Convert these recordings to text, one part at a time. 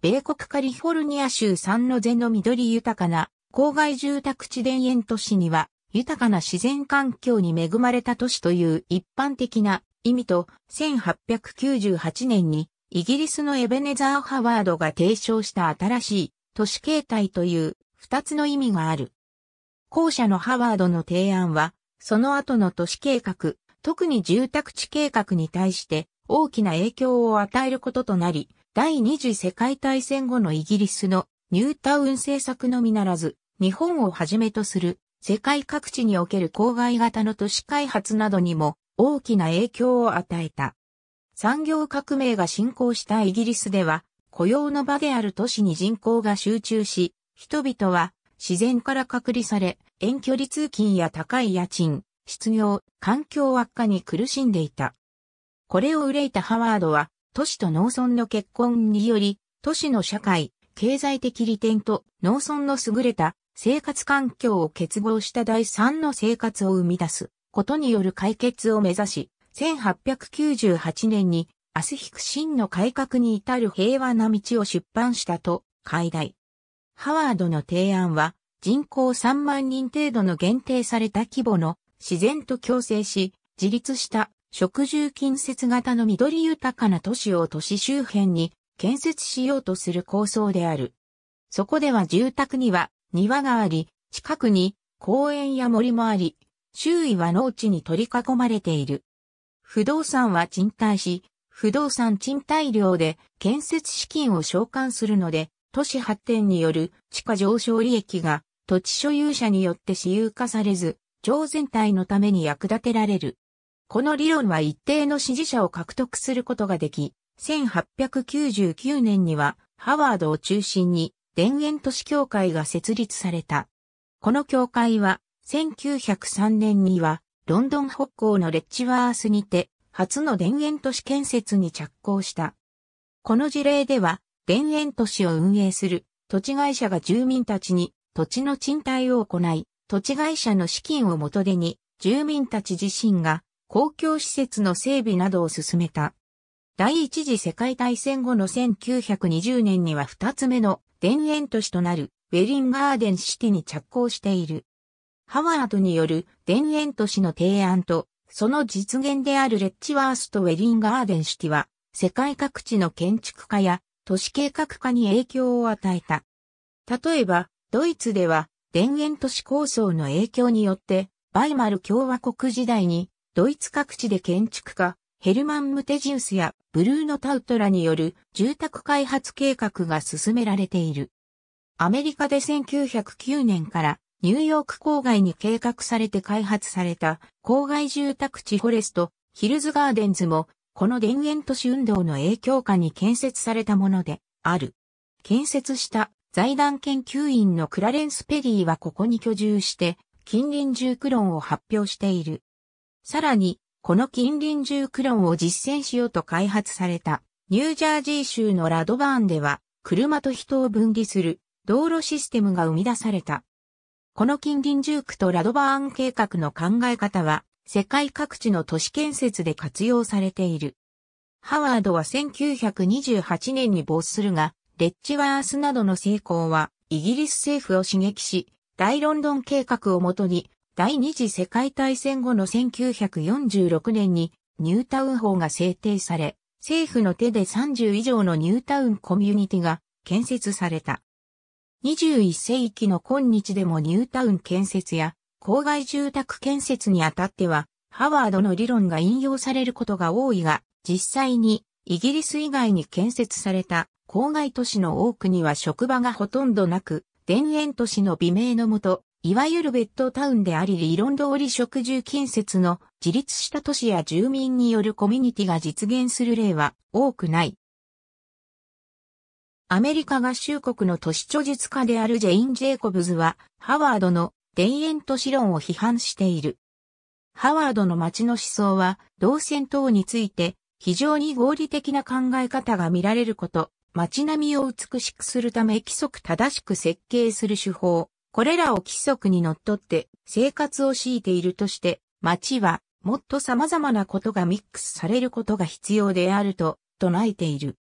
米国カリフォルニア州サンノゼの緑豊かな郊外住宅地田園都市には豊かな自然環境に恵まれた都市という一般的な意味と1898年にイギリスのエベネザー・ハワードが提唱した新しい都市形態という二つの意味がある。後者のハワードの提案はその後の都市計画、特に住宅地計画に対して大きな影響を与えることとなり、第二次世界大戦後のイギリスのニュータウン政策のみならず、日本をはじめとする世界各地における郊外型の都市開発などにも大きな影響を与えた。産業革命が進行したイギリスでは、雇用の場である都市に人口が集中し、人々は自然から隔離され、遠距離通勤や高い家賃、失業、環境悪化に苦しんでいた。これを憂いたハワードは、都市と農村の結婚により、都市の社会、経済的利点と農村の優れた生活環境を結合した第三の生活を生み出すことによる解決を目指し、1898年にアスヒク真の改革に至る平和な道を出版したと、解題。ハワードの提案は、人口3万人程度の限定された規模の自然と共生し、自立した食樹近接型の緑豊かな都市を都市周辺に建設しようとする構想である。そこでは住宅には庭があり、近くに公園や森もあり、周囲は農地に取り囲まれている。不動産は賃貸し、不動産賃貸料で建設資金を償還するので、都市発展による地価上昇利益が土地所有者によって私有化されず、町全体のために役立てられる。この理論は一定の支持者を獲得することができ、1899年にはハワードを中心に田園都市協会が設立された。この協会は1903年にはロンドン北港のレッチワースにて初の田園都市建設に着工した。この事例では田園都市を運営する土地会社が住民たちに土地の賃貸を行い、土地会社の資金を元手に住民たち自身が公共施設の整備などを進めた。第一次世界大戦後の1920年には二つ目の田園都市となるウェリンガーデンシティに着工している。ハワードによる田園都市の提案と、その実現であるレッチワースとウェリンガーデンシティは、世界各地の建築家や都市計画家に影響を与えた。例えば、ドイツでは田園都市構想の影響によって、バイマル共和国時代にドイツ各地で建築家、ヘルマン・ムテジウスやブルーノ・タウトラによる住宅開発計画が進められている。アメリカで1909年からニューヨーク郊外に計画されて開発された郊外住宅地フォレスト、ヒルズガーデンズもこの田園都市運動の影響下に建設されたものである。建設した財団研究員のクラレンス・ペリーはここに居住して近隣住クロンを発表している。さらに、この近隣住クロンを実践しようと開発された、ニュージャージー州のラドバーンでは、車と人を分離する道路システムが生み出された。この近隣住区とラドバーン計画の考え方は、世界各地の都市建設で活用されている。ハワードは1928年に没するが、レッジワースなどの成功は、イギリス政府を刺激し、大ロンドン計画をもとに、第二次世界大戦後の1946年にニュータウン法が制定され、政府の手で30以上のニュータウンコミュニティが建設された。21世紀の今日でもニュータウン建設や郊外住宅建設にあたっては、ハワードの理論が引用されることが多いが、実際にイギリス以外に建設された郊外都市の多くには職場がほとんどなく、田園都市の美名のもと、いわゆるベッドタウンであり理論通り食住近接の自立した都市や住民によるコミュニティが実現する例は多くない。アメリカ合衆国の都市著述家であるジェイン・ジェイコブズは、ハワードの田園都市論を批判している。ハワードの街の思想は、動線等について、非常に合理的な考え方が見られること、街並みを美しくするため規則正しく設計する手法、これらを規則にのっとって生活を強いているとして、町はもっと様々なことがミックスされることが必要であると唱えている。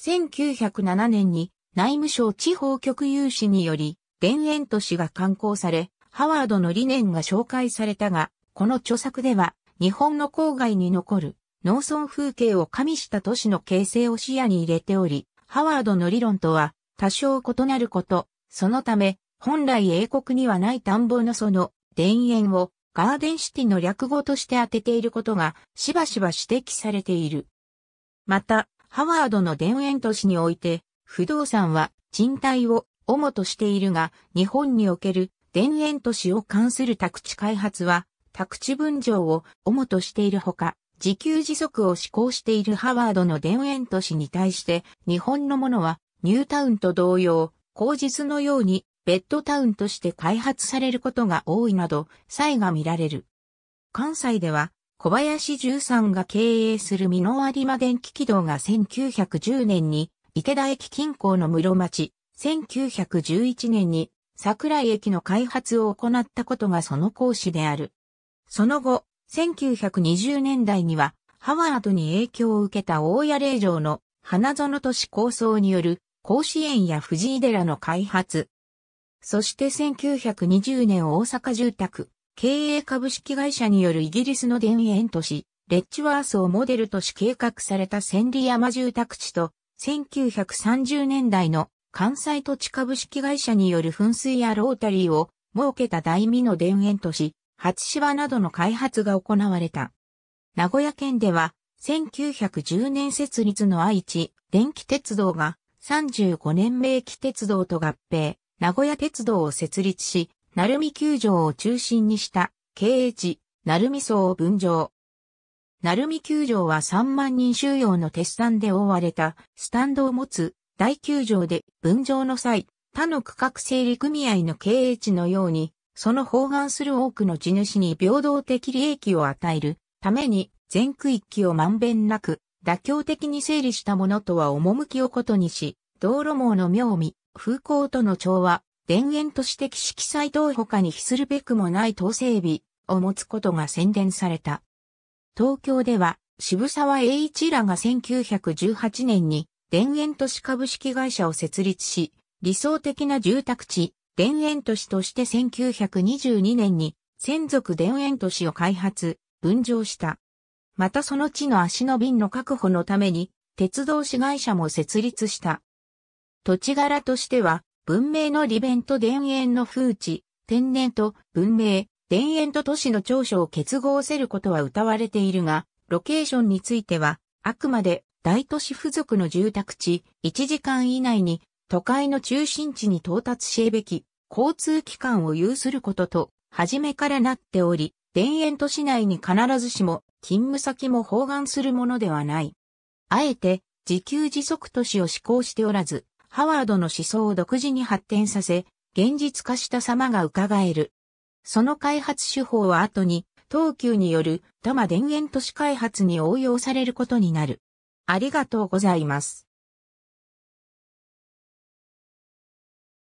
1907年に内務省地方局有志により、田園都市が刊行され、ハワードの理念が紹介されたが、この著作では、日本の郊外に残る農村風景を加味した都市の形成を視野に入れており、ハワードの理論とは多少異なること、そのため、本来英国にはない田んぼのその田園をガーデンシティの略語として当てていることがしばしば指摘されている。また、ハワードの田園都市において、不動産は賃貸を主としているが、日本における田園都市を関する宅地開発は、宅地分譲を主としているほか、自給自足を施行しているハワードの田園都市に対して、日本のものはニュータウンと同様、口実のようにベッドタウンとして開発されることが多いなど、差異が見られる。関西では、小林十三が経営する美濃有馬電気軌道が1910年に池田駅近郊の室町、1911年に桜井駅の開発を行ったことがその講師である。その後、1920年代にはハワードに影響を受けた大屋霊場の花園都市構想による甲子園や藤井寺の開発、そして1920年大阪住宅、経営株式会社によるイギリスの田園都市、レッチワースをモデルとし計画された千里山住宅地と、1930年代の関西土地株式会社による噴水やロータリーを設けた第二の田園都市、初芝などの開発が行われた。名古屋県では、1910年設立の愛知電気鉄道が35年名機鉄道と合併、名古屋鉄道を設立し、鳴海球場を中心にした経営地、鳴海荘を分譲。鳴海球場は3万人収容の鉄山で覆われたスタンドを持つ大球場で分譲の際、他の区画整理組合の経営地のように、その包含する多くの地主に平等的利益を与えるために全区域をまんべんなく妥協的に整理したものとは趣をことにし、道路網の妙味、風光との調和、田園都市的色彩等他に比するべくもない統制日を持つことが宣伝された。東京では渋沢栄一らが1918年に田園都市株式会社を設立し、理想的な住宅地、田園都市として1922年に専属田園都市を開発、分譲した。またその地の足の便の確保のために、鉄道市会社も設立した。土地柄としては、文明の利便と田園の風地、天然と文明、田園と都市の長所を結合せることは謳われているが、ロケーションについては、あくまで大都市付属の住宅地、1時間以内に都会の中心地に到達しえべき、交通機関を有することと、初めからなっており、田園都市内に必ずしも、勤務先も包含するものではない。あえて、自給自足都市を施行しておらず、ハワードの思想を独自に発展させ、現実化した様が伺える。その開発手法は後に、東急による多摩田園都市開発に応用されることになる。ありがとうございます。